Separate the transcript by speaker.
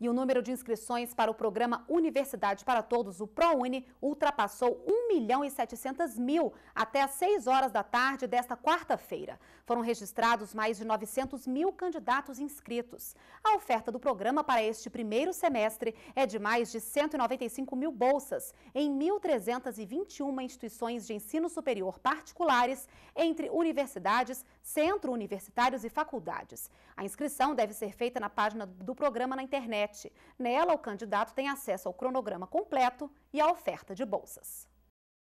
Speaker 1: E o número de inscrições para o programa Universidade para Todos, o ProUni, ultrapassou 1 milhão e 700 mil até às 6 horas da tarde desta quarta-feira. Foram registrados mais de 900 mil candidatos inscritos. A oferta do programa para este primeiro semestre é de mais de 195 mil bolsas em 1.321 instituições de ensino superior particulares, entre universidades, centro universitários e faculdades. A inscrição deve ser feita na página do programa na internet Nela, o candidato tem acesso ao cronograma completo e à oferta de bolsas.